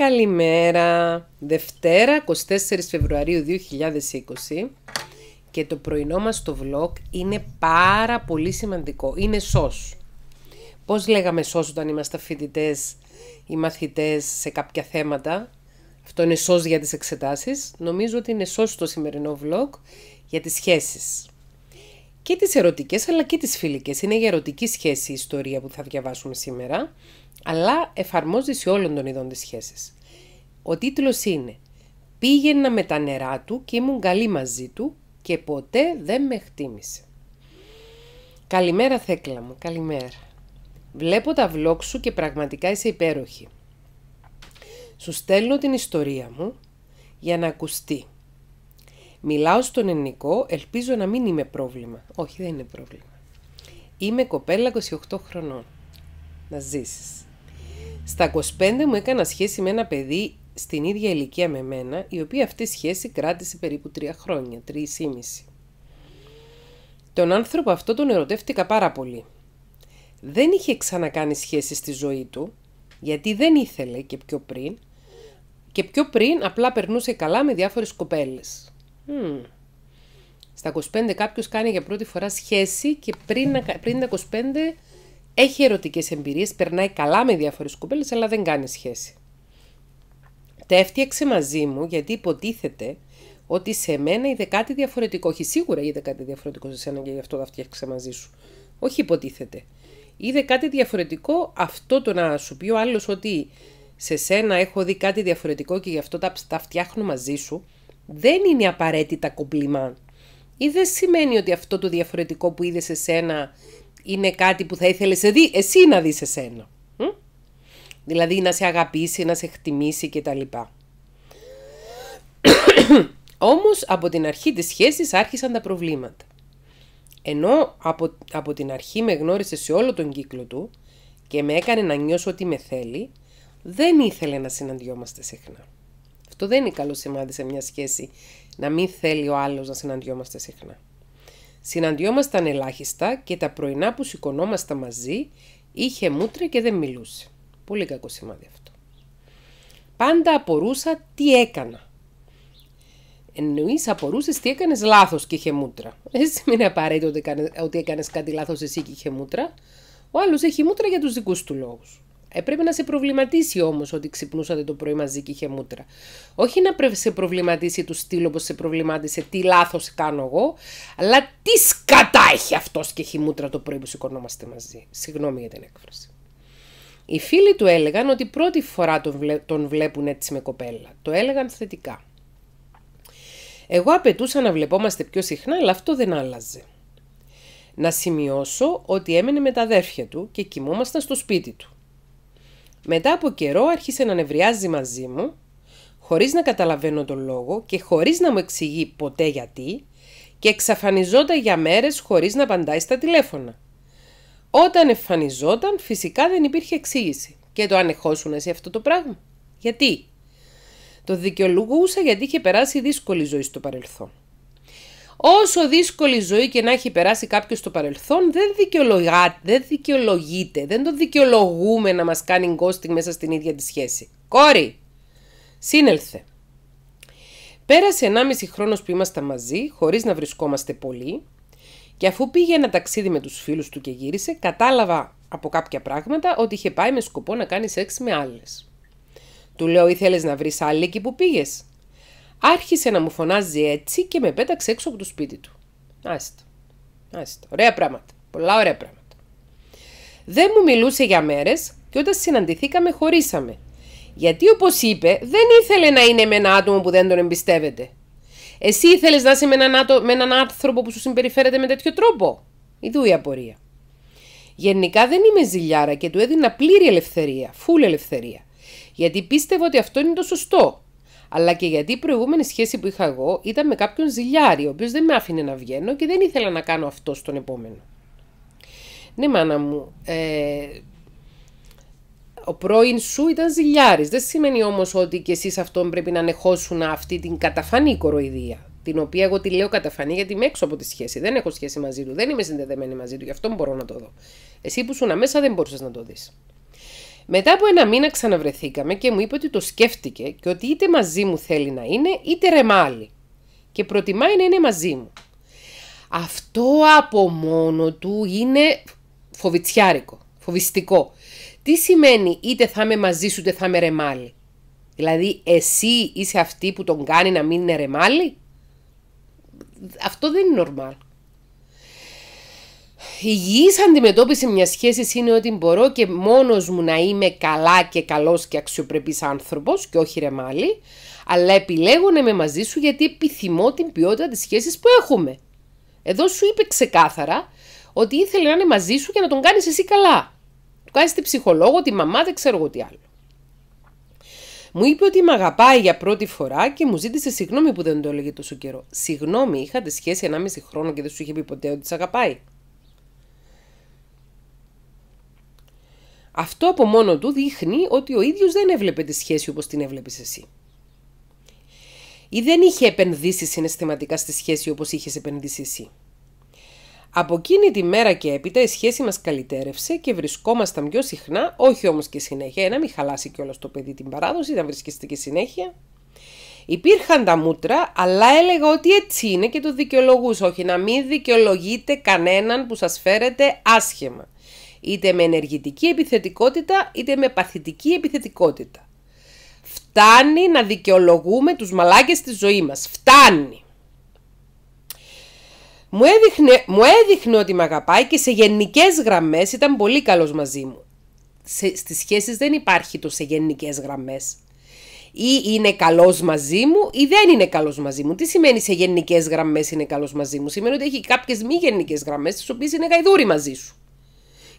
Καλημέρα! Δευτέρα 24 Φεβρουαρίου 2020 και το πρωινό μας το vlog είναι πάρα πολύ σημαντικό. Είναι σως. Πώς λέγαμε σως όταν είμαστε φοιτητές ή μαθητές σε κάποια θέματα. Αυτό είναι σως για τις εξετάσεις. Νομίζω ότι είναι σως το σημερινό vlog για τις σχέσεις. Και τις ερωτικές αλλά και τις φιλικές. Είναι για ερωτική σχέση η ιστορία που θα διαβάσουμε σήμερα αλλά εφαρμόζεται σε όλων των ειδών της σχέσης. Ο τίτλος είναι «Πήγαινα με τα νερά του και ήμουν καλή μαζί του και ποτέ δεν με χτίμησε». Καλημέρα Θέκλα μου, καλημέρα. Βλέπω τα βλόξου σου και πραγματικά είσαι υπέροχη. Σου στέλνω την ιστορία μου για να ακουστεί. Μιλάω στον ελληνικό, ελπίζω να μην είμαι πρόβλημα. Όχι, δεν είναι πρόβλημα. Είμαι κοπέλα 28 χρονών. Να ζήσεις. Στα 25 μου έκανα σχέση με ένα παιδί στην ίδια ηλικία με μένα, η οποία αυτή σχέση κράτησε περίπου 3 χρόνια, 3,5. Τον άνθρωπο αυτό τον ερωτεύτηκα πάρα πολύ. Δεν είχε ξανακάνει σχέση στη ζωή του, γιατί δεν ήθελε και πιο πριν, και πιο πριν απλά περνούσε καλά με διάφορες κοπέλες. Στα 25 κάποιος κάνει για πρώτη φορά σχέση και πριν, πριν τα 25 έχει ερωτικές εμπειρίες, περνάει καλά με διάφορες κουμπέλες... αλλά δεν κάνει σχέση. Τα έφτιαξε μαζί μου γιατί υποτίθεται ότι σε μένα είδε κάτι διαφορετικό. Όχι σίγουρα είδε κάτι διαφορετικό σε σένα και γι' αυτό τα φτιάξε μαζί σου. Όχι υποτίθεται. Είδε κάτι διαφορετικό αυτό το να σου πει ο άλλος ότι σε σένα έχω δει κάτι διαφορετικό και γι' αυτό τα, τα φτιάχνω μαζί σου. Δεν είναι απαραίτητα κομπλιμάν. Ή δεν σημαίνει ότι αυτό το διαφορετικό που είδε σε σένα είναι κάτι που θα ήθελες εσύ, εσύ να δεις εσένα. Δηλαδή να σε αγαπήσει, να σε χτιμήσει κτλ. Όμως από την αρχή της σχέσης άρχισαν τα προβλήματα. Ενώ από, από την αρχή με γνώρισε σε όλο τον κύκλο του και με έκανε να νιώσω ότι με θέλει, δεν ήθελε να συναντιόμαστε συχνά. Αυτό δεν είναι καλό σημάδι σε μια σχέση, να μην θέλει ο άλλος να συναντιόμαστε συχνά. Συναντιόμασταν ελάχιστα και τα πρωινά που σηκωνόμασταν μαζί είχε μούτρα και δεν μιλούσε. Πολύ κακό σημάδι αυτό. Πάντα απορούσα τι έκανα. Εννοείς απορούσες τι έκανες λάθος και είχε μούτρα. Δεν σημαίνει απαραίτητο ότι έκανε κάτι λάθος εσύ και είχε μούτρα. Ο άλλος έχει μούτρα για τους δικούς του δικού του λόγους. Ε, Έπρεπε να σε προβληματίσει όμως ότι ξυπνούσατε το πρωί μαζί και είχε μούτρα. Όχι να πρέπει σε προβληματίσει του στυλ όπως σε προβλημάτισε, τι λάθος κάνω εγώ, αλλά τι σκατά έχει αυτός και έχει μούτρα το πρωί που σηκωνόμαστε μαζί. Συγγνώμη για την έκφραση. Οι φίλοι του έλεγαν ότι πρώτη φορά τον, τον βλέπουν έτσι με κοπέλα. Το έλεγαν θετικά. Εγώ απαιτούσα να βλεπόμαστε πιο συχνά, αλλά αυτό δεν άλλαζε. Να σημειώσω ότι έμενε με τα αδέρφια του και κοιμόμασταν στο σπίτι του. Μετά από καιρό άρχισε να νευριάζει μαζί μου, χωρίς να καταλαβαίνω τον λόγο και χωρίς να μου εξηγεί ποτέ γιατί και εξαφανιζόταν για μέρες χωρίς να απαντάει στα τηλέφωνα. Όταν εμφανιζόταν φυσικά δεν υπήρχε εξήγηση και το ανεχώσουν εσύ αυτό το πράγμα. Γιατί? Το δικαιολογούσα γιατί είχε περάσει δύσκολη ζωή στο παρελθόν. Όσο δύσκολη ζωή και να έχει περάσει κάποιος στο παρελθόν, δεν, δεν δικαιολογείται, δεν το δικαιολογούμε να μας κάνει γκόστινγκ μέσα στην ίδια τη σχέση. Κόρη, σύνελθε. Πέρασε 1,5 χρόνος που ήμασταν μαζί, χωρίς να βρισκόμαστε πολύ, και αφού πήγε ένα ταξίδι με τους φίλους του και γύρισε, κατάλαβα από κάποια πράγματα ότι είχε πάει με σκοπό να κάνει σεξ με άλλες. Του λέω, ήθελες να βρεις άλλη εκεί που πήγες. Άρχισε να μου φωνάζει έτσι και με πέταξε έξω από το σπίτι του. Άστα. Άστα. Ωραία πράγματα. Πολλά ωραία πράγματα. Δεν μου μιλούσε για μέρες και όταν συναντηθήκαμε χωρίσαμε. Γιατί όπως είπε, δεν ήθελε να είναι με ένα άτομο που δεν τον εμπιστεύεται. Εσύ ήθελες να είσαι με έναν, άτο... άνθρωπο που σου συμπεριφέρεται με τέτοιο τρόπο. Ιδού η απορία. Γενικά δεν είμαι ζηλιάρα και του έδινα πλήρη ελευθερία, Φουλ ελευθερία. Γιατί πίστευα ότι αυτό είναι το σωστό αλλά και γιατί η προηγούμενη σχέση που είχα εγώ ήταν με κάποιον ζηλιάρι, ο οποίος δεν με άφηνε να βγαίνω και δεν ήθελα να κάνω αυτό στον επόμενο. Ναι, μάνα μου, ε, ο πρώην σου ήταν ζηλιάρης. Δεν σημαίνει όμως ότι και εσείς αυτόν πρέπει να ανεχώσουν αυτή την καταφανή κοροϊδία. Την οποία εγώ τη λέω καταφανή γιατί είμαι έξω από τη σχέση. Δεν έχω σχέση μαζί του. Δεν είμαι συνδεδεμένη μαζί του. Γι' αυτό μπορώ να το δω. Εσύ που σου μέσα δεν μπορούσες να το δεις. Μετά από ένα μήνα ξαναβρεθήκαμε και μου είπε ότι το σκέφτηκε και ότι είτε μαζί μου θέλει να είναι, είτε ρεμάλι. Και προτιμάει να είναι μαζί μου. Αυτό από μόνο του είναι φοβητσιάρικο, φοβιστικό. Τι σημαίνει είτε θα είμαι μαζί σου είτε θα είμαι ρεμάλι. Δηλαδή εσύ είσαι αυτή που τον κάνει να μην είναι ρεμάλι. Αυτό δεν είναι normal υγιής αντιμετώπιση μιας σχέσης είναι ότι μπορώ και μόνος μου να είμαι καλά και καλός και αξιοπρεπής άνθρωπος και όχι ρεμάλι, αλλά επιλέγω να είμαι μαζί σου γιατί επιθυμώ την ποιότητα της σχέσης που έχουμε. Εδώ σου είπε ξεκάθαρα ότι ήθελε να είναι μαζί σου και να τον κάνεις εσύ καλά. Του κάνεις τη ψυχολόγο, τη μαμά, δεν ξέρω εγώ τι άλλο. Μου είπε ότι με αγαπάει για πρώτη φορά και μου ζήτησε συγγνώμη που δεν το έλεγε τόσο καιρό. Συγγνώμη, είχατε σχέση 1,5 χρόνο και δεν σου είχε πει ποτέ ότι σε αγαπάει. Αυτό από μόνο του δείχνει ότι ο ίδιος δεν έβλεπε τη σχέση όπως την έβλεπες εσύ. Ή δεν είχε επενδύσει συναισθηματικά στη σχέση όπως είχες επενδύσει εσύ. Από εκείνη τη μέρα και έπειτα η σχέση μας καλυτέρευσε και βρισκόμασταν πιο συχνά, όχι όμως και συνέχεια, να μην χαλάσει κιόλας το παιδί την παράδοση, να βρίσκεστε και συνέχεια. Υπήρχαν τα μούτρα, αλλά έλεγα ότι έτσι είναι και το δικαιολογούσα, όχι να μην δικαιολογείτε κανέναν που σας φέρετε άσχημα είτε με ενεργητική επιθετικότητα, είτε με παθητική επιθετικότητα. Φτάνει να δικαιολογούμε τους μαλάκες στη ζωής μας. Φτάνει. Μου έδειχνε, μου ότι με αγαπάει και σε γενικές γραμμές ήταν πολύ καλός μαζί μου. Σε, στις σχέσεις δεν υπάρχει το σε γενικές γραμμές. Ή είναι καλός μαζί μου ή δεν είναι καλός μαζί μου. Τι σημαίνει σε γενικές γραμμές είναι καλός μαζί μου. Σημαίνει ότι έχει κάποιες μη γενικές γραμμές τις οποίες είναι γαϊδούρι μαζί σου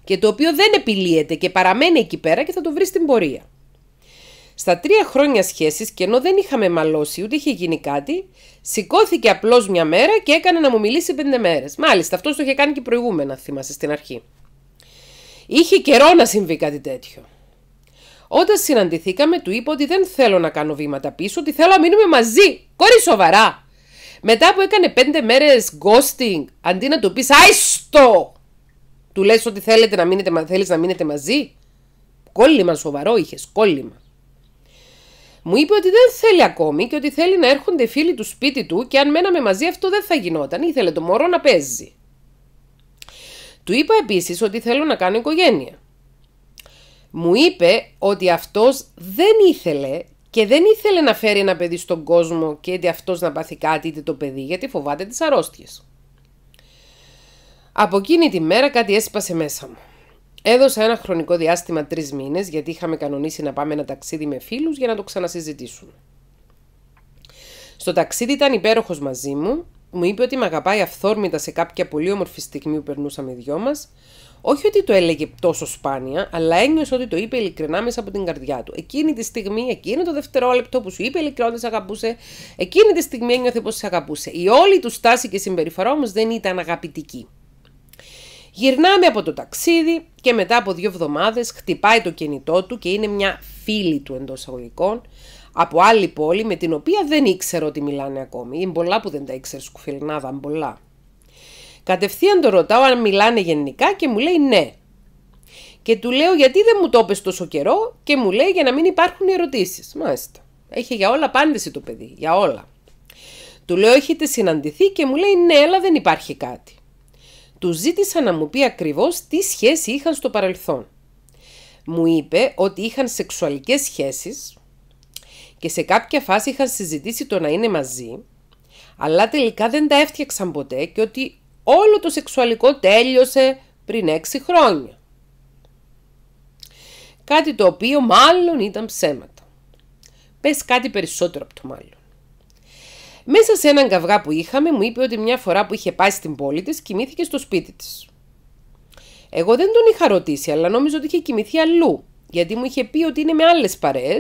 και το οποίο δεν επιλύεται και παραμένει εκεί πέρα και θα το βρει στην πορεία. Στα τρία χρόνια σχέσης και ενώ δεν είχαμε μαλώσει ούτε είχε γίνει κάτι, σηκώθηκε απλώς μια μέρα και έκανε να μου μιλήσει πέντε μέρες. Μάλιστα, αυτός το είχε κάνει και προηγούμενα, θυμάσαι στην αρχή. Είχε καιρό να συμβεί κάτι τέτοιο. Όταν συναντηθήκαμε, του είπα ότι δεν θέλω να κάνω βήματα πίσω, ότι θέλω να μείνουμε μαζί. Κόρη σοβαρά. Μετά που έκανε πέντε μέρες ghosting, αντί να του πεις Άιστο! Του λες ότι θέλετε να μείνετε, θέλεις να μείνετε μαζί. Κόλλημα σοβαρό είχες, κόλλημα. Μου είπε ότι δεν θέλει ακόμη και ότι θέλει να έρχονται φίλοι του σπίτι του και αν μέναμε μαζί αυτό δεν θα γινόταν. Ήθελε το μωρό να παίζει. Του είπα επίσης ότι θέλω να κάνω οικογένεια. Μου είπε ότι αυτός δεν ήθελε και δεν ήθελε να φέρει ένα παιδί στον κόσμο και είτε αυτός να πάθει κάτι είτε το παιδί γιατί φοβάται τις αρρώστιες. Από εκείνη τη μέρα κάτι έσπασε μέσα μου. Έδωσα ένα χρονικό διάστημα τρεις μήνες, γιατί είχαμε κανονίσει να πάμε ένα ταξίδι με φίλους για να το ξανασυζητήσουμε. Στο ταξίδι ήταν υπέροχος μαζί μου, μου είπε ότι με αγαπάει αυθόρμητα σε κάποια πολύ όμορφη στιγμή που περνούσαμε οι δυο μας. Όχι ότι το έλεγε τόσο σπάνια, αλλά ένιωσε ότι το είπε ειλικρινά μέσα από την καρδιά του. Εκείνη τη στιγμή, εκείνο το δευτερόλεπτο που σου είπε ειλικρινά ότι σε αγαπούσε, εκείνη τη στιγμή ένιωθε πως σε αγαπούσε. Η όλη του στάση και συμπεριφορά όμως δεν ήταν αγαπητική. Γυρνάμε από το ταξίδι και μετά από δύο εβδομάδες χτυπάει το κινητό του και είναι μια φίλη του εντός αγωγικών από άλλη πόλη με την οποία δεν ήξερε ότι μιλάνε ακόμη. Είναι πολλά που δεν τα ήξερες σκουφιλινάδα, πολλά. Κατευθείαν το ρωτάω αν μιλάνε γενικά και μου λέει ναι. Και του λέω γιατί δεν μου το έπες τόσο καιρό και μου λέει για να μην υπάρχουν ερωτήσεις. Μάλιστα. Έχει για όλα απάντηση το παιδί, για όλα. Του λέω έχετε συναντηθεί και μου λέει ναι, αλλά δεν υπάρχει κάτι. Του ζήτησα να μου πει ακριβώς τι σχέση είχαν στο παρελθόν. Μου είπε ότι είχαν σεξουαλικές σχέσεις και σε κάποια φάση είχαν συζητήσει το να είναι μαζί, αλλά τελικά δεν τα έφτιαξαν ποτέ και ότι όλο το σεξουαλικό τέλειωσε πριν έξι χρόνια. Κάτι το οποίο μάλλον ήταν ψέματα. Πες κάτι περισσότερο από το μάλλον. Μέσα σε έναν καυγά που είχαμε, μου είπε ότι μια φορά που είχε πάει στην πόλη της, κοιμήθηκε στο σπίτι της. Εγώ δεν τον είχα ρωτήσει, αλλά νόμιζα ότι είχε κοιμηθεί αλλού, γιατί μου είχε πει ότι είναι με άλλες παρέες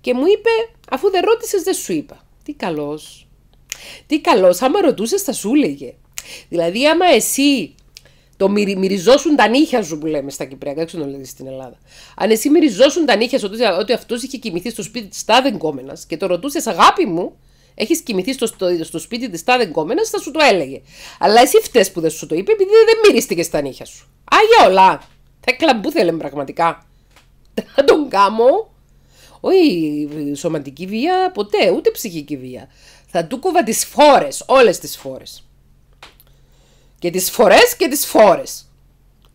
και μου είπε, αφού δεν ρώτησες, δεν σου είπα. Τι καλός. Τι καλός, άμα ρωτούσες, θα σου έλεγε. Δηλαδή, άμα εσύ το μυρι, μυριζόσουν τα νύχια σου που λέμε στα Κυπριακά, έξω να λέτε στην Ελλάδα. Αν εσύ μυριζόσουν τα νύχια σου ότι, αυτός είχε κοιμηθεί στο σπίτι της τάδε και το ρωτούσες αγάπη μου, έχεις κοιμηθεί στο, στο σπίτι της τάδε γκόμενας, θα σου το έλεγε. Αλλά εσύ φταίει που δεν σου το είπε, επειδή δεν μυρίστηκες στα νύχια σου. Άγια όλα. κλαμπούθε κλαμπούθελε πραγματικά. Θα τον κάμω. Όχι σωματική βία, ποτέ, ούτε ψυχική βία. Θα του κόβα τις φόρες, όλες τις φόρες. Και τις φορές και τις φόρες.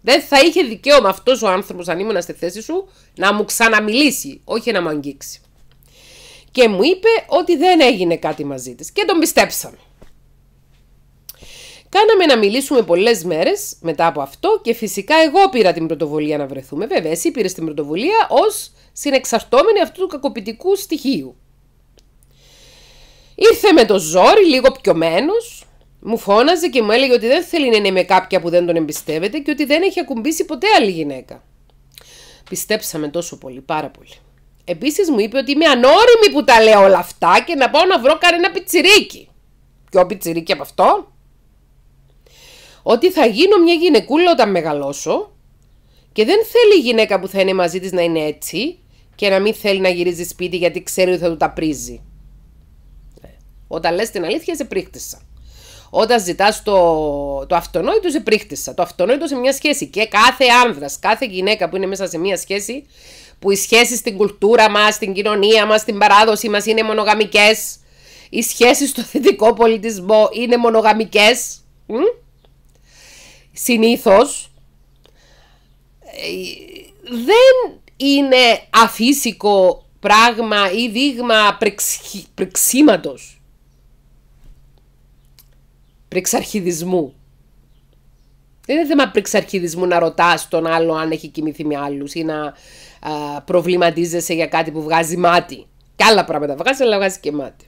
Δεν θα είχε δικαίωμα αυτός ο άνθρωπος, αν ήμουν στη θέση σου, να μου ξαναμιλήσει, όχι να μου αγγίξει και μου είπε ότι δεν έγινε κάτι μαζί της και τον πιστέψαμε. Κάναμε να μιλήσουμε πολλές μέρες μετά από αυτό και φυσικά εγώ πήρα την πρωτοβουλία να βρεθούμε. Βέβαια, εσύ πήρες την πρωτοβουλία ως συνεξαρτώμενη αυτού του κακοποιητικού στοιχείου. Ήρθε με το ζόρι, λίγο πιωμένος, μου φώναζε και μου έλεγε ότι δεν θέλει να είναι με κάποια που δεν τον εμπιστεύεται και ότι δεν έχει ακουμπήσει ποτέ άλλη γυναίκα. Πιστέψαμε τόσο πολύ, πάρα πολύ. Επίσης μου είπε ότι είμαι ανώριμη που τα λέω όλα αυτά και να πάω να βρω κανένα πιτσιρίκι. Ποιο πιτσιρίκι από αυτό. Ότι θα γίνω μια γυναικούλα όταν μεγαλώσω και δεν θέλει η γυναίκα που θα είναι μαζί της να είναι έτσι και να μην θέλει να γυρίζει σπίτι γιατί ξέρει ότι θα του τα πρίζει. Ε, όταν λες την αλήθεια σε πρίχτησα. Όταν ζητάς το, το αυτονόητο, σε πρίχτησα. Το αυτονόητο σε μια σχέση. Και κάθε άνδρας, κάθε γυναίκα που είναι μέσα σε μια σχέση, που οι σχέσεις στην κουλτούρα μας, στην κοινωνία μας, στην παράδοση μας είναι μονογαμικές. Οι σχέσεις στο θετικό πολιτισμό είναι μονογαμικές. Συνήθως ε, δεν είναι αφύσικο πράγμα ή δείγμα πρεξίματος. Πρεξαρχιδισμού. Δεν είναι θέμα πρεξαρχιδισμού να ρωτάς τον άλλο αν έχει κοιμηθεί με άλλους ή να α, προβληματίζεσαι για κάτι που βγάζει μάτι. Καλά άλλα πράγματα βγάζει, αλλά βγάζει και μάτι.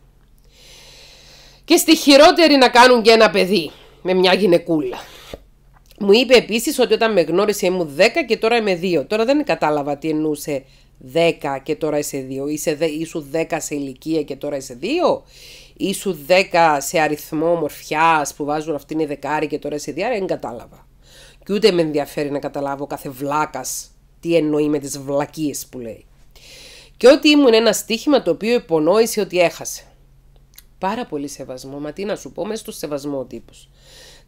Και στη χειρότερη να κάνουν και ένα παιδί με μια γυναικούλα. Μου είπε επίσης ότι όταν με γνώρισε ήμουν 10 και τώρα είμαι 2. Τώρα δεν κατάλαβα τι εννοούσε 10 και τώρα είσαι 2. Είσαι, ήσου 10 σε ηλικία και τώρα είσαι 2. Ήσου 10 σε αριθμό μορφιάς που βάζουν αυτήν η δεκάρη και τώρα είσαι Άρα Δεν κατάλαβα. Και ούτε με ενδιαφέρει να καταλάβω κάθε βλάκας τι εννοεί με τις βλακίες που λέει. Και ότι ήμουν ένα στοίχημα το οποίο υπονόησε ότι έχασε. Πάρα πολύ σεβασμό, μα τι να σου πω, μέσα στο σεβασμό ο τύπος.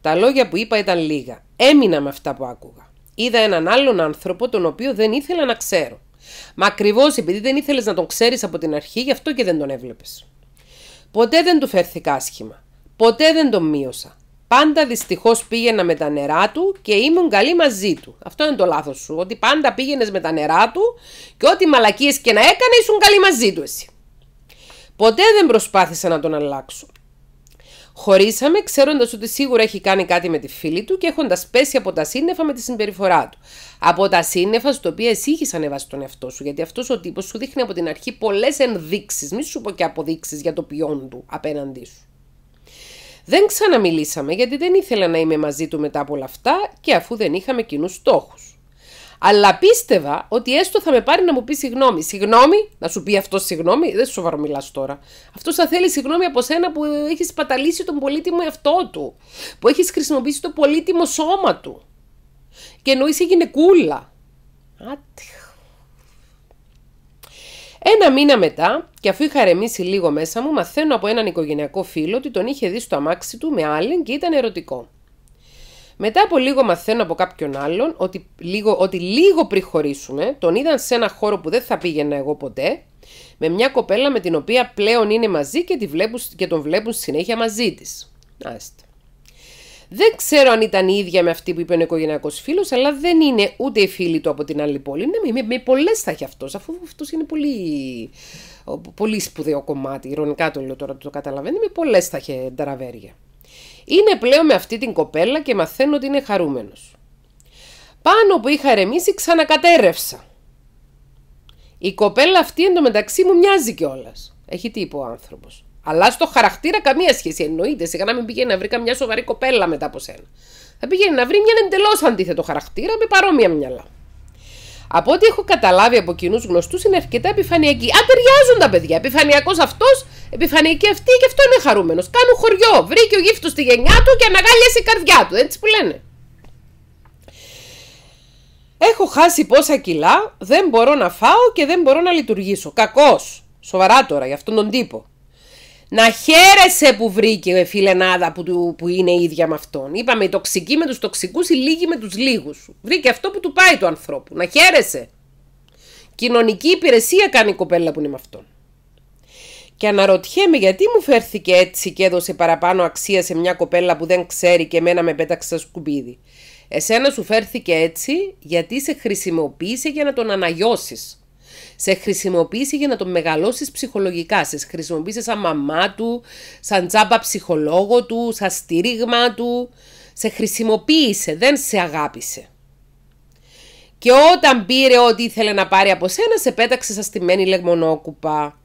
Τα λόγια που είπα ήταν λίγα. Έμεινα με αυτά που άκουγα. Είδα έναν άλλον άνθρωπο τον οποίο δεν ήθελα να ξέρω. Μα ακριβώς επειδή δεν ήθελες να τον ξέρεις από την αρχή, γι' αυτό και δεν τον έβλεπες. Ποτέ δεν του φέρθηκα άσχημα. Ποτέ δεν τον μείωσα. Πάντα δυστυχώς πήγαινα με τα νερά του και ήμουν καλή μαζί του. Αυτό είναι το λάθος σου. Ότι πάντα πήγαινες με τα νερά του και ό,τι μαλακίες και να έκανε, ήσουν καλή μαζί του εσύ. Ποτέ δεν προσπάθησα να τον αλλάξω. Χωρίσαμε ξέροντας ότι σίγουρα έχει κάνει κάτι με τη φίλη του και έχοντας πέσει από τα σύννεφα με τη συμπεριφορά του. Από τα σύννεφα στο οποία εσύ είχες ανεβάσει τον εαυτό σου, γιατί αυτός ο τύπος σου δείχνει από την αρχή πολλές ενδείξεις, μη σου πω και αποδείξεις για το ποιόν του απέναντί σου. Δεν ξαναμιλήσαμε γιατί δεν ήθελα να είμαι μαζί του μετά από όλα αυτά και αφού δεν είχαμε κοινούς στόχους. Αλλά πίστευα ότι έστω θα με πάρει να μου πει συγγνώμη. Συγγνώμη, να σου πει αυτός συγγνώμη, δεν σου σοβαρό τώρα. Αυτός θα θέλει συγγνώμη από σένα που έχεις παταλήσει τον πολύτιμο εαυτό του, που έχεις χρησιμοποιήσει το πολύτιμο σώμα του. Και εννοείς η γυναικούλα. Άτυχα. Ένα μήνα μετά, και αφού είχα ρεμίσει λίγο μέσα μου, μαθαίνω από έναν οικογενειακό φίλο ότι τον είχε δει στο αμάξι του με άλλην και ήταν ερωτικό. Μετά από λίγο μαθαίνω από κάποιον άλλον ότι λίγο, ότι λίγο πριν χωρίσουμε τον είδαν σε ένα χώρο που δεν θα πήγαινα εγώ ποτέ με μια κοπέλα με την οποία πλέον είναι μαζί και, τη βλέπουν, τον βλέπουν συνέχεια μαζί της. Άστε. Δεν ξέρω αν ήταν η ίδια με αυτή που είπε ο οικογενειακός φίλος, αλλά δεν είναι ούτε η φίλη του από την άλλη πόλη. Ναι, με, με, με πολλές θα έχει αυτός, αφού αυτός είναι πολύ, πολύ σπουδαίο κομμάτι. Ηρωνικά το λέω τώρα, το καταλαβαίνει. Με πολλές θα έχει ταραβέρια. Είναι πλέον με αυτή την κοπέλα και μαθαίνω ότι είναι χαρούμενος. Πάνω που είχα ρεμίσει, ξανακατέρευσα. Η κοπέλα αυτή εντωμεταξύ μου μοιάζει κιόλας. Έχει τύπο ο άνθρωπος. Αλλά στο χαρακτήρα καμία σχέση εννοείται. Σιγά να μην πήγαινε να βρει καμιά σοβαρή κοπέλα μετά από σένα. Θα πήγαινε να βρει μια εντελώς αντίθετο χαρακτήρα με παρόμοια μυαλά. Από ό,τι έχω καταλάβει από κοινούς γνωστούς είναι αρκετά επιφανειακοί. Α, ταιριάζουν τα παιδιά. Επιφανειακός αυτός, επιφανειακή αυτή και αυτό είναι χαρούμενος. Κάνουν χωριό. Βρήκε ο γύφτος στη γενιά του και αναγάλιασε η καρδιά του. Έτσι που λένε. Έχω χάσει πόσα κιλά, δεν μπορώ να φάω και δεν μπορώ να λειτουργήσω. Κακός. Σοβαρά τώρα για αυτόν τον τύπο. Να χαίρεσαι που βρήκε φιλενάδα που, που είναι ίδια με αυτόν. Είπαμε οι τοξικοί με τους τοξικούς, οι λίγοι με τους λίγους. Βρήκε αυτό που του πάει του ανθρώπου. Να χαίρεσαι. Κοινωνική υπηρεσία κάνει η κοπέλα που είναι με αυτόν. Και αναρωτιέμαι γιατί μου φέρθηκε έτσι και έδωσε παραπάνω αξία σε μια κοπέλα που δεν ξέρει και εμένα με πέταξε σκουπίδι. Εσένα σου φέρθηκε έτσι γιατί σε χρησιμοποίησε για να τον αναγιώσεις. Σε χρησιμοποίησε για να τον μεγαλώσεις ψυχολογικά. Σε χρησιμοποίησε σαν μαμά του, σαν τζάμπα ψυχολόγο του, σαν στήριγμα του. Σε χρησιμοποίησε, δεν σε αγάπησε. Και όταν πήρε ό,τι ήθελε να πάρει από σένα, σε πέταξε σαν στημένη λεγμονόκουπα.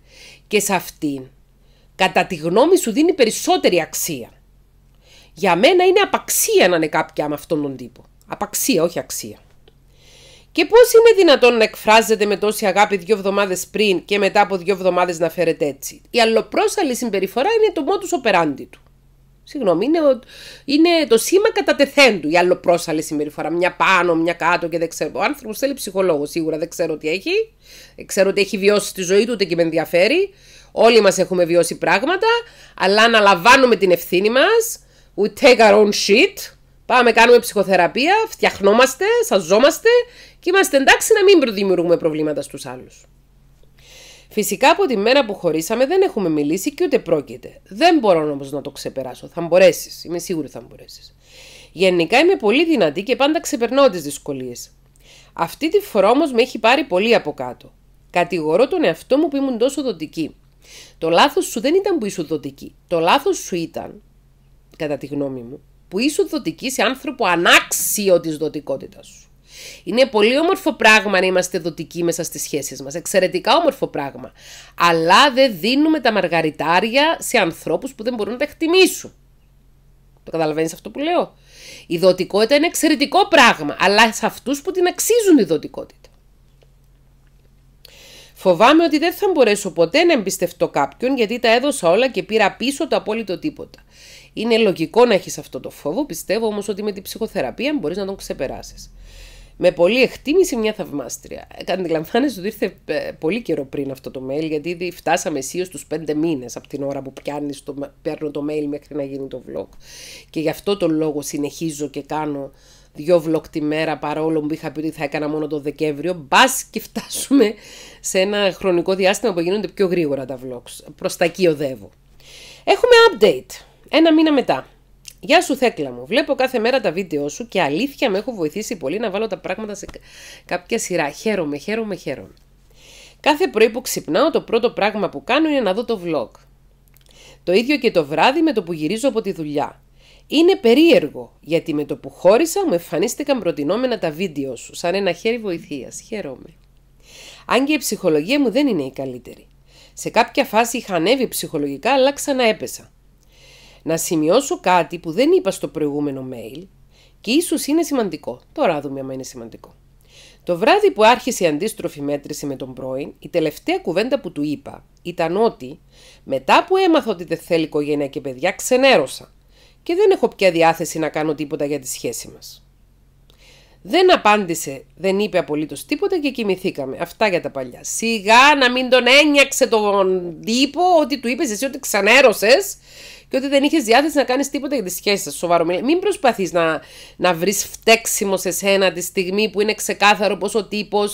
Και σε αυτήν, κατά τη γνώμη σου, δίνει περισσότερη αξία. Για μένα είναι απαξία να είναι κάποια με αυτόν τον τύπο. Απαξία, όχι αξία. Και πώς είναι δυνατόν να εκφράζεται με τόση αγάπη δύο εβδομάδες πριν και μετά από δύο εβδομάδες να φέρεται έτσι. Η αλλοπρόσαλη συμπεριφορά είναι το modus οπεράντη του. Συγγνώμη, είναι, ο, είναι το σήμα κατά του η αλλοπρόσαλη συμπεριφορά. Μια πάνω, μια κάτω και δεν ξέρω. Ο άνθρωπος θέλει ψυχολόγο σίγουρα, δεν ξέρω τι έχει. Ξέρω τι έχει βιώσει τη ζωή του, ούτε και με ενδιαφέρει. Όλοι μας έχουμε βιώσει πράγματα, αλλά αναλαμβάνουμε την ευθύνη μας. We take our own shit. Πάμε, κάνουμε ψυχοθεραπεία, φτιαχνόμαστε, σαζόμαστε και είμαστε εντάξει να μην προδημιουργούμε προβλήματα στους άλλους. Φυσικά από τη μέρα που χωρίσαμε δεν έχουμε μιλήσει και ούτε πρόκειται. Δεν μπορώ όμως να το ξεπεράσω. Θα μπορέσεις. Είμαι σίγουρη θα μπορέσεις. Γενικά είμαι πολύ δυνατή και πάντα ξεπερνώ τις δυσκολίες. Αυτή τη φορά όμως με έχει πάρει πολύ από κάτω. Κατηγορώ τον εαυτό μου που ήμουν τόσο δοτική. Το λάθος σου δεν ήταν που είσαι δοτική. Το λάθος σου ήταν, κατά τη γνώμη μου, που είσαι δοτικής σε άνθρωπο ανάξιο της δοτικότητας σου. Είναι πολύ όμορφο πράγμα να είμαστε δοτικοί μέσα στις σχέσεις μας. Εξαιρετικά όμορφο πράγμα. Αλλά δεν δίνουμε τα μαργαριτάρια σε ανθρώπους που δεν μπορούν να τα εκτιμήσουν. Το καταλαβαίνεις αυτό που λέω. Η δοτικότητα είναι εξαιρετικό πράγμα, αλλά σε αυτούς που την αξίζουν η δοτικότητα. Φοβάμαι ότι δεν θα μπορέσω ποτέ να εμπιστευτώ κάποιον γιατί τα έδωσα όλα και πήρα πίσω το απόλυτο τίποτα. Είναι λογικό να έχεις αυτό το φόβο, πιστεύω όμως ότι με την ψυχοθεραπεία μπορείς να τον ξεπεράσεις. Με πολλή εκτίμηση μια θαυμάστρια. Αντιλαμβάνεσαι ότι ήρθε ε, πολύ καιρό πριν αυτό το mail, γιατί ήδη φτάσαμε εσύ στους πέντε μήνες από την ώρα που πιάνεις το, παίρνω το mail μέχρι να γίνει το vlog. Και γι' αυτό το λόγο συνεχίζω και κάνω δύο vlog τη μέρα, παρόλο που είχα πει ότι θα έκανα μόνο το Δεκέμβριο. Μπας και φτάσουμε σε ένα χρονικό διάστημα που γίνονται πιο γρήγορα τα vlogs. Προς τα εκεί οδεύω. Έχουμε update. Ένα μήνα μετά. Γεια σου Θέκλα μου, βλέπω κάθε μέρα τα βίντεο σου και αλήθεια με έχω βοηθήσει πολύ να βάλω τα πράγματα σε κάποια σειρά. Χαίρομαι, χαίρομαι, χαίρομαι. Κάθε πρωί που ξυπνάω το πρώτο πράγμα που κάνω είναι να δω το vlog. Το ίδιο και το βράδυ με το που γυρίζω από τη δουλειά. Είναι περίεργο, γιατί με το που χώρισα μου εμφανίστηκαν προτινόμενα τα βίντεο σου, σαν ένα χέρι βοηθείας. Χαίρομαι. Αν και η ψυχολογία μου δεν είναι η καλύτερη. Σε κάποια φάση είχα ανέβει ψυχολογικά, αλλά ξαναέπεσα να σημειώσω κάτι που δεν είπα στο προηγούμενο mail και ίσως είναι σημαντικό. Τώρα δούμε αν είναι σημαντικό. Το βράδυ που άρχισε η αντίστροφη μέτρηση με τον πρώην, η τελευταία κουβέντα που του είπα ήταν ότι μετά που έμαθα ότι δεν θέλει οικογένεια και παιδιά, ξενέρωσα και δεν έχω πια διάθεση να κάνω τίποτα για τη σχέση μας. Δεν απάντησε, δεν είπε απολύτως τίποτα και κοιμηθήκαμε. Αυτά για τα παλιά. Σιγά να μην τον ένιαξε τον τύπο ότι του είπες εσύ ότι ξανέρωσες και ότι δεν είχες διάθεση να κάνεις τίποτα για τη σχέση σας. Σοβαρό Μην προσπαθείς να, να βρεις φταίξιμο σε σένα τη στιγμή που είναι ξεκάθαρο πως ο τύπος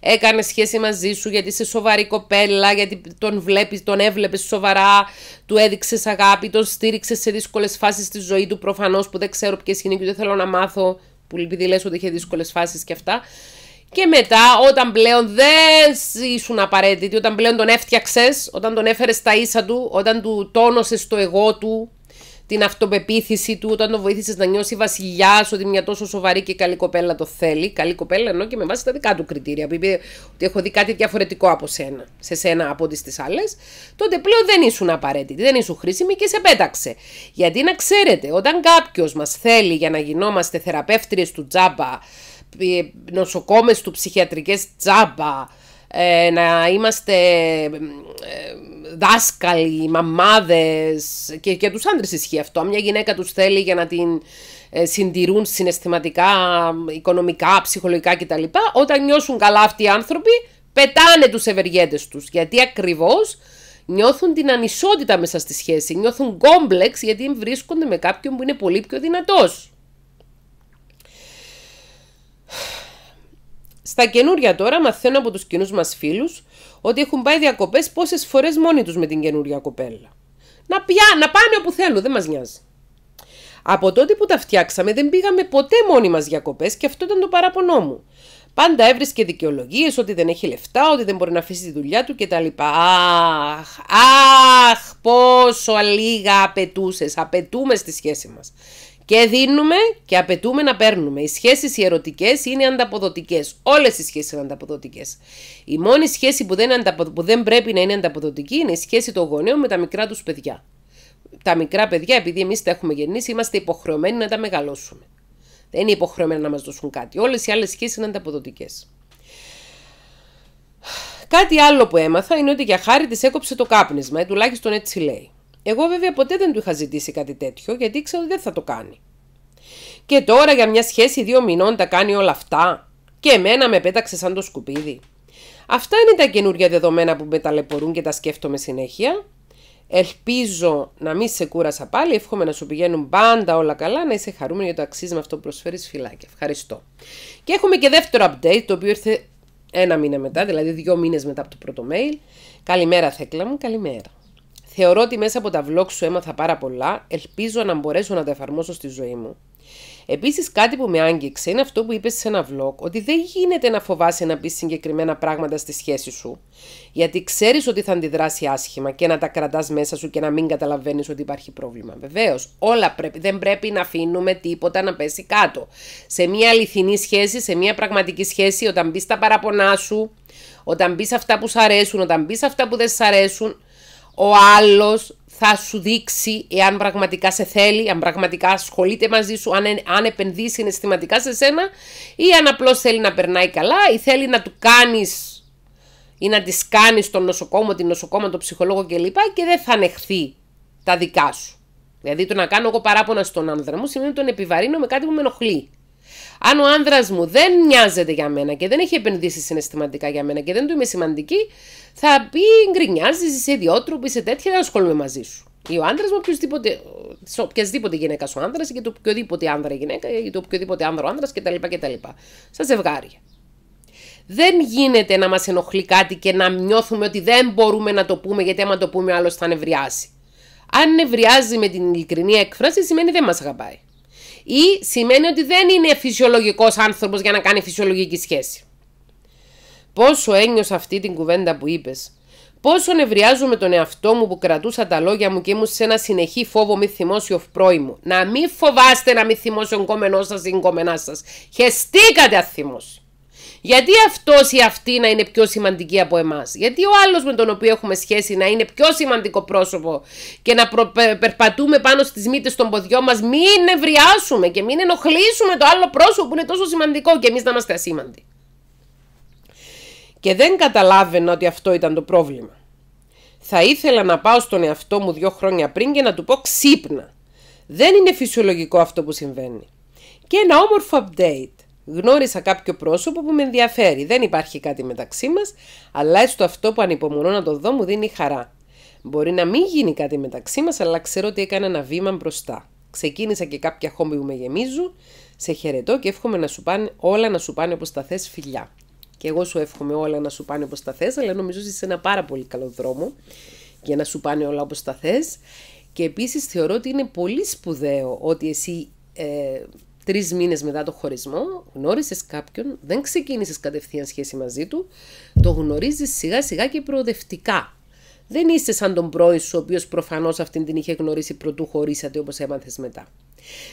έκανε σχέση μαζί σου γιατί είσαι σοβαρή κοπέλα, γιατί τον, βλέπεις, τον έβλεπες σοβαρά, του έδειξες αγάπη, τον στήριξες σε δύσκολες φάσεις τη ζωή του προφανώς που δεν ξέρω ποιες είναι και δεν θέλω να μάθω. Που επειδή λες ότι είχε δύσκολες φάσεις και αυτά. Και μετά, όταν πλέον δεν ήσουν απαραίτητη, όταν πλέον τον έφτιαξες, όταν τον έφερες στα ίσα του, όταν του τόνωσες το εγώ του, την αυτοπεποίθηση του, όταν τον βοήθησες να νιώσει βασιλιά, ότι μια τόσο σοβαρή και καλή κοπέλα το θέλει. Καλή κοπέλα ενώ και με βάση τα δικά του κριτήρια. Που είπε ότι έχω δει κάτι διαφορετικό από σένα, σε σένα από ό,τι στις άλλες. Τότε πλέον δεν ήσουν απαραίτητη, δεν ήσουν χρήσιμη και σε πέταξε. Γιατί να ξέρετε, όταν κάποιος μας θέλει για να γινόμαστε θεραπεύτριες του τζάμπα νοσοκόμες του ψυχιατρικές τζάμπα, ε, να είμαστε ε, δάσκαλοι, μαμάδες και και τους άντρες ισχύει αυτό. Μια γυναίκα τους θέλει για να την ε, συντηρούν συναισθηματικά, οικονομικά, ψυχολογικά κτλ. Όταν νιώσουν καλά αυτοί οι άνθρωποι, πετάνε τους ευεργέτες τους. Γιατί ακριβώς νιώθουν την ανισότητα μέσα στη σχέση, νιώθουν κόμπλεξ γιατί βρίσκονται με κάποιον που είναι πολύ πιο δυνατός. Στα καινούρια τώρα μαθαίνω από τους κοινούς μας φίλους ότι έχουν πάει διακοπές πόσες φορές μόνοι τους με την καινούρια κοπέλα. Να, πια, να πάνε όπου θέλουν, δεν μας νοιάζει. Από τότε που τα φτιάξαμε δεν πήγαμε ποτέ μόνοι μας διακοπές και αυτό ήταν το παράπονό μου. Πάντα έβρισκε δικαιολογίες ότι δεν έχει λεφτά, ότι δεν μπορεί να αφήσει τη δουλειά του κτλ. Αχ, αχ, πόσο λίγα απαιτούσες, απαιτούμε στη σχέση μας. Και δίνουμε και απαιτούμε να παίρνουμε. Οι σχέσεις οι ερωτικές είναι ανταποδοτικές. Όλες οι σχέσεις είναι ανταποδοτικές. Η μόνη σχέση που δεν, ανταποδο... που δεν πρέπει να είναι ανταποδοτική είναι η σχέση των γονέων με τα μικρά τους παιδιά. Τα μικρά παιδιά, επειδή εμείς τα έχουμε γεννήσει, είμαστε υποχρεωμένοι να τα μεγαλώσουμε. Δεν είναι υποχρεωμένοι να μας δώσουν κάτι. Όλες οι άλλες σχέσεις είναι ανταποδοτικές. Κάτι άλλο που έμαθα είναι ότι για χάρη της έκοψε το κάπνισμα, ε, τουλάχιστον έτσι λέει. Εγώ βέβαια ποτέ δεν του είχα ζητήσει κάτι τέτοιο γιατί ήξερα ότι δεν θα το κάνει. Και τώρα για μια σχέση δύο μηνών τα κάνει όλα αυτά. Και εμένα με πέταξε σαν το σκουπίδι. Αυτά είναι τα καινούργια δεδομένα που με ταλαιπωρούν και τα σκέφτομαι συνέχεια. Ελπίζω να μην σε κούρασα πάλι. Εύχομαι να σου πηγαίνουν πάντα όλα καλά. Να είσαι χαρούμενο για το αξίζει με αυτό που προσφέρεις φυλάκια. Ευχαριστώ. Και έχουμε και δεύτερο update το οποίο ήρθε ένα μήνα μετά, δηλαδή δύο μήνες μετά από το πρώτο mail. Καλημέρα, Θέκλα μου. Καλημέρα. Θεωρώ ότι μέσα από τα vlog σου έμαθα πάρα πολλά, ελπίζω να μπορέσω να τα εφαρμόσω στη ζωή μου. Επίσης, κάτι που με άγγιξε είναι αυτό που είπες σε ένα vlog, ότι δεν γίνεται να φοβάσαι να πεις συγκεκριμένα πράγματα στη σχέση σου, γιατί ξέρεις ότι θα αντιδράσει άσχημα και να τα κρατάς μέσα σου και να μην καταλαβαίνεις ότι υπάρχει πρόβλημα. Βεβαίως, όλα πρέπει, δεν πρέπει να αφήνουμε τίποτα να πέσει κάτω. Σε μια αληθινή σχέση, σε μια πραγματική σχέση, όταν μπεις τα παραπονά σου, όταν μπεις αυτά που σ' αρέσουν, όταν μπεις αυτά που δεν σ' αρέσουν, ο άλλος θα σου δείξει εάν πραγματικά σε θέλει, αν πραγματικά ασχολείται μαζί σου, αν, αν επενδύσει συναισθηματικά σε σένα ή αν απλώς θέλει να περνάει καλά ή θέλει να του κάνεις ή να της κάνεις τον νοσοκόμο, την νοσοκόμα, τον ψυχολόγο κλπ. και δεν θα ανεχθεί τα δικά σου. Δηλαδή το να κάνω εγώ παράπονα στον άνδρα μου σημαίνει ότι τον επιβαρύνω με κάτι που με ενοχλεί. Αν ο άνδρας μου δεν νοιάζεται για μένα και δεν έχει επενδύσει συναισθηματικά για μένα και δεν του είμαι σημαντική, θα πει γκρινιάζει, είσαι ιδιότροπη, είσαι τέτοια, δεν ασχολούμαι μαζί σου. Ή ο άνδρας μου, οποιασδήποτε γυναίκα σου άνδρας ή το οποιοδήποτε άνδρα γυναίκα ή το οποιοδήποτε άνδρα άνδρας κτλ. κτλ. Στα ζευγάρια. Δεν γίνεται να μας ενοχλεί κάτι και να νιώθουμε ότι δεν μπορούμε να το πούμε, γιατί άμα το πούμε, άλλος θα νευριάσει. Αν νευριάζει με την ειλικρινή έκφραση, σημαίνει δεν μας αγαπάει ή σημαίνει ότι δεν είναι φυσιολογικός άνθρωπος για να κάνει φυσιολογική σχέση. Πόσο ένιωσα αυτή την κουβέντα που είπες. Πόσο νευριάζομαι τον εαυτό μου που κρατούσα τα λόγια μου και ήμουν σε ένα συνεχή φόβο μη θυμόσιο πρώη μου. Να μην φοβάστε να μη θυμώσει ο κόμενό σας ή η κόμενά σας. Χεστήκατε αθυμώσει. Γιατί αυτός ή αυτή να είναι πιο σημαντική από εμάς. Γιατί ο άλλος με τον οποίο έχουμε σχέση να είναι πιο σημαντικό πρόσωπο και να προ... περπατούμε πάνω στις μύτες των ποδιών μας, μην ευριάσουμε και μην ενοχλήσουμε το άλλο πρόσωπο που είναι τόσο σημαντικό και εμείς να είμαστε ασήμαντοι. Και δεν καταλάβαινα ότι αυτό ήταν το πρόβλημα. Θα ήθελα να πάω στον εαυτό μου δύο χρόνια πριν και να του πω ξύπνα. Δεν είναι φυσιολογικό αυτό που συμβαίνει. Και ένα όμορφο update. Γνώρισα κάποιο πρόσωπο που με ενδιαφέρει. Δεν υπάρχει κάτι μεταξύ μας, αλλά έστω αυτό που ανυπομονώ να το δω μου δίνει χαρά. Μπορεί να μην γίνει κάτι μεταξύ μας, αλλά ξέρω ότι έκανα ένα βήμα μπροστά. Ξεκίνησα και κάποια χόμπι που με γεμίζουν. Σε χαιρετώ και εύχομαι να σου πάνε, όλα να σου πάνε όπως τα θες, φιλιά. Και εγώ σου εύχομαι όλα να σου πάνε όπως τα θες, αλλά νομίζω ότι είσαι ένα πάρα πολύ καλό δρόμο για να σου πάνε όλα όπως τα θες. Και επίσης θεωρώ ότι είναι πολύ σπουδαίο ότι εσύ ε, Τρεις μήνες μετά το χωρισμό, γνώρισες κάποιον, δεν ξεκίνησες κατευθείαν σχέση μαζί του, το γνωρίζεις σιγά σιγά και προοδευτικά. Δεν είσαι σαν τον πρώην σου, ο οποίος προφανώς αυτήν την είχε γνωρίσει πρωτού χωρίσατε, όπως έμαθες μετά.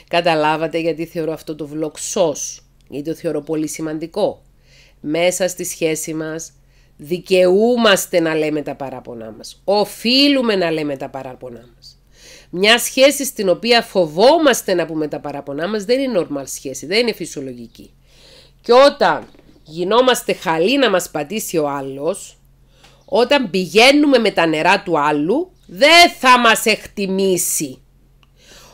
Καταλάβατε γιατί θεωρώ αυτό το vlog σως, γιατί το θεωρώ πολύ σημαντικό. Μέσα στη σχέση μας δικαιούμαστε να λέμε τα παράπονά μας. Οφείλουμε να λέμε τα παράπονά μας. Μια σχέση στην οποία φοβόμαστε να πούμε τα παραπονά μας δεν είναι normal σχέση, δεν είναι φυσιολογική. Και όταν γινόμαστε χαλή να μας πατήσει ο άλλος, όταν πηγαίνουμε με τα νερά του άλλου, δεν θα μας εκτιμήσει.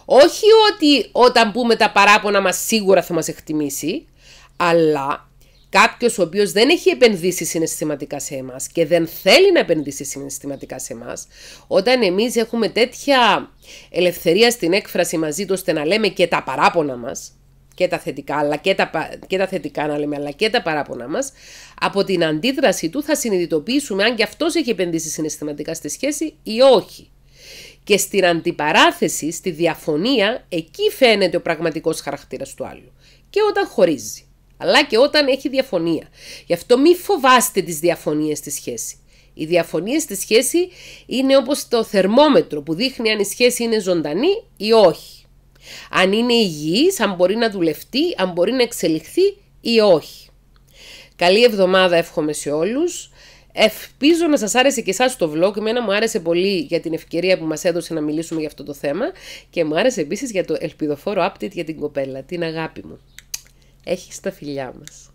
Όχι ότι όταν πούμε τα παράπονα μας σίγουρα θα μας εκτιμήσει, αλλά κάποιος ο οποίος δεν έχει επενδύσει συναισθηματικά σε εμάς και δεν θέλει να επενδύσει συναισθηματικά σε εμάς, όταν εμείς έχουμε τέτοια ελευθερία στην έκφραση μαζί του ώστε να λέμε και τα παράπονα μας, και τα θετικά, αλλά και τα, και τα θετικά να λέμε, αλλά και τα παράπονα μας, από την αντίδραση του θα συνειδητοποιήσουμε αν και αυτός έχει επενδύσει συναισθηματικά στη σχέση ή όχι. Και στην αντιπαράθεση, στη διαφωνία, εκεί φαίνεται ο πραγματικός χαρακτήρας του άλλου. Και όταν χωρίζει αλλά και όταν έχει διαφωνία. Γι' αυτό μη φοβάστε τις διαφωνίες στη σχέση. Οι διαφωνίες στη σχέση είναι όπως το θερμόμετρο που δείχνει αν η σχέση είναι ζωντανή ή όχι. Αν είναι υγιής, αν μπορεί να δουλευτεί, αν μπορεί να εξελιχθεί ή όχι. Καλή εβδομάδα εύχομαι σε όλους. Ευπίζω να σας άρεσε και εσάς το vlog, εμένα μου άρεσε πολύ για την ευκαιρία που μας έδωσε να μιλήσουμε για αυτό το θέμα και μου άρεσε επίσης για το ελπιδοφόρο update για την κοπέλα, την αγάπη μου. Έχει τα φιλιά μας.